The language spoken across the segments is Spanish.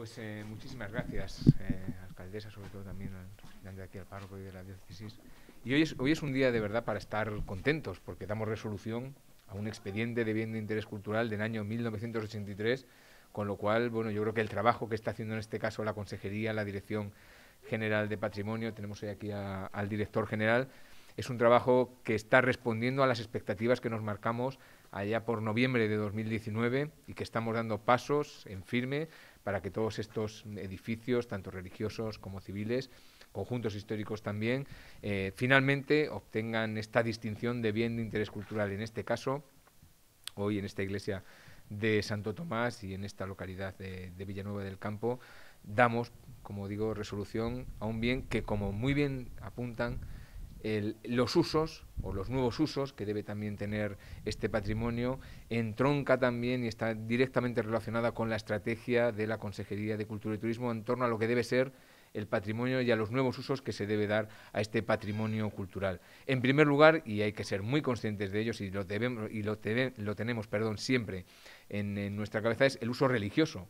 Pues eh, muchísimas gracias, eh, alcaldesa, sobre todo también al presidente de aquí, al párroco y de la diócesis. Y hoy es, hoy es un día de verdad para estar contentos, porque damos resolución a un expediente de bien de interés cultural del año 1983, con lo cual, bueno, yo creo que el trabajo que está haciendo en este caso la Consejería, la Dirección General de Patrimonio, tenemos hoy aquí al director general, es un trabajo que está respondiendo a las expectativas que nos marcamos allá por noviembre de 2019 y que estamos dando pasos en firme para que todos estos edificios, tanto religiosos como civiles, conjuntos históricos también, eh, finalmente obtengan esta distinción de bien de interés cultural, en este caso, hoy en esta iglesia de Santo Tomás y en esta localidad de Villanueva del Campo, damos, como digo, resolución a un bien que, como muy bien apuntan, los usos o los nuevos usos que debe también tener este patrimonio entronca también y está directamente relacionada con la estrategia de la Consejería de Cultura y Turismo en torno a lo que debe ser el patrimonio y a los nuevos usos que se debe dar a este patrimonio cultural. En primer lugar, y hay que ser muy conscientes de ellos y lo, debemos, y lo, lo tenemos perdón, siempre en, nuestra cabeza es el uso religioso.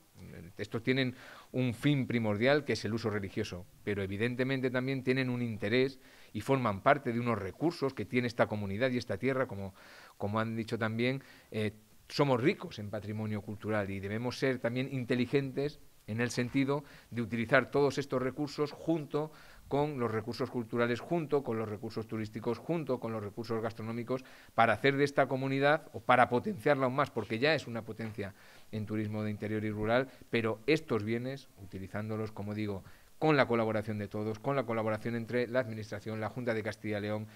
Estos tienen un fin primordial que es el uso religioso, pero evidentemente también tienen un interés y forman parte de unos recursos que tiene esta comunidad y esta tierra, como, como han dicho también. Eh, somos ricos en patrimonio cultural y debemos ser también inteligentes en el sentido de utilizar todos estos recursos junto con los recursos culturales junto, con los recursos turísticos junto, con los recursos gastronómicos, para hacer de esta comunidad o para potenciarla aún más, porque ya es una potencia en turismo de interior y rural, pero estos bienes, utilizándolos, como digo, con la colaboración de todos, con la colaboración entre la Administración, la Junta de Castilla y León,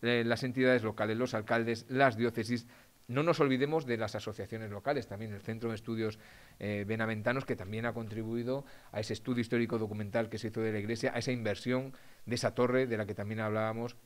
eh, las entidades locales, los alcaldes, las diócesis, no nos olvidemos de las asociaciones locales, también el Centro de Estudios eh, Benaventanos, que también ha contribuido a ese estudio histórico documental que se hizo de la iglesia, a esa inversión de esa torre de la que también hablábamos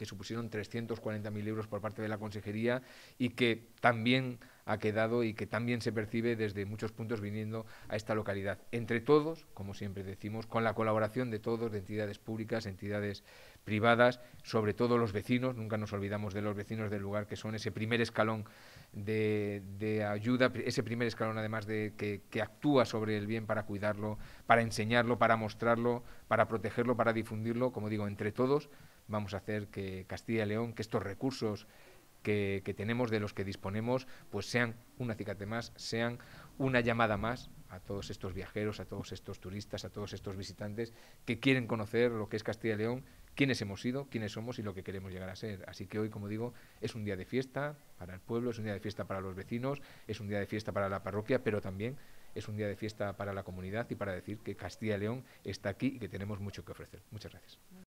que supusieron 340.000 euros por parte de la Consejería y que también ha quedado y que también se percibe desde muchos puntos viniendo a esta localidad. Entre todos, como siempre decimos, con la colaboración de todos, de entidades públicas, entidades privadas, sobre todo los vecinos, nunca nos olvidamos de los vecinos del lugar que son ese primer escalón de, ayuda, ese primer escalón además de que actúa sobre el bien para cuidarlo, para enseñarlo, para mostrarlo, para protegerlo, para difundirlo, como digo, entre todos vamos a hacer que Castilla y León, que estos recursos que, tenemos, de los que disponemos, pues sean un acicate más, sean una llamada más a todos estos viajeros, a todos estos turistas, a todos estos visitantes que quieren conocer lo que es Castilla y León, quiénes hemos sido, quiénes somos y lo que queremos llegar a ser. Así que hoy, como digo, es un día de fiesta para el pueblo, es un día de fiesta para los vecinos, es un día de fiesta para la parroquia, pero también es un día de fiesta para la comunidad y para decir que Castilla y León está aquí y que tenemos mucho que ofrecer. Muchas gracias.